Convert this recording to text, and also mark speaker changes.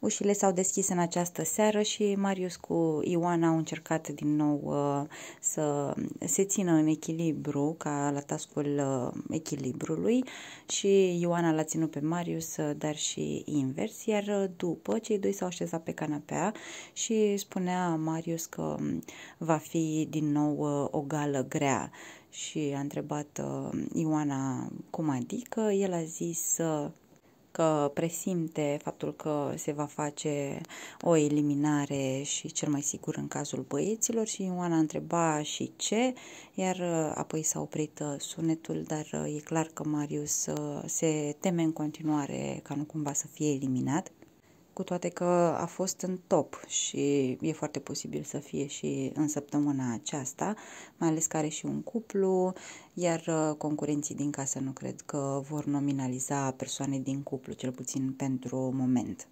Speaker 1: Ușile s-au deschis în această seară și Marius cu Ioana au încercat din nou uh, să se țină în echilibru, ca la tascul uh, echilibrului și Ioana l-a ținut pe Marius, uh, dar și invers, iar uh, după cei doi s-au așezat pe canapea și spunea Marius că um, va fi din nou uh, o gală grea și a întrebat uh, Ioana cum adică, el a zis că presimte faptul că se va face o eliminare și cel mai sigur în cazul băieților și Ioana întreba și ce, iar uh, apoi s-a oprit uh, sunetul, dar uh, e clar că Marius se teme în continuare ca nu cumva să fie eliminat cu toate că a fost în top și e foarte posibil să fie și în săptămâna aceasta, mai ales că are și un cuplu, iar uh, concurenții din casă nu cred că vor nominaliza persoane din cuplu, cel puțin pentru moment.